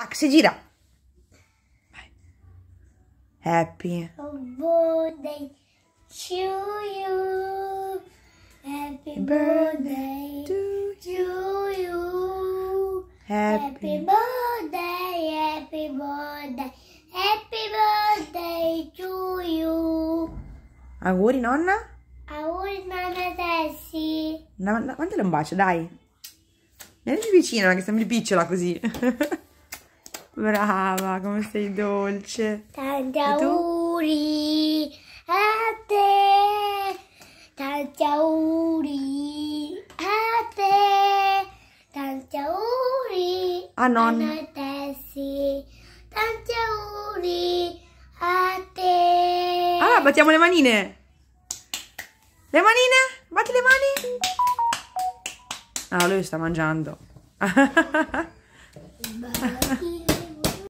Tac, ah, si gira. Vai. Happy. Birthday to you. Happy birthday to you. Happy birthday, happy birthday, happy birthday to you. Auguri nonna. Auguri nonna Tessie. No, no, mandale un bacio, dai. Vieni vicino, che sembri piccola così. Brava, come sei dolce. Tanti auguri a te. Tanti auguri a te. Tanti auguri a nonna. Tanti auguri a te. Ah, battiamo le manine. Le manine? Batti le mani. Ah, lui sta mangiando.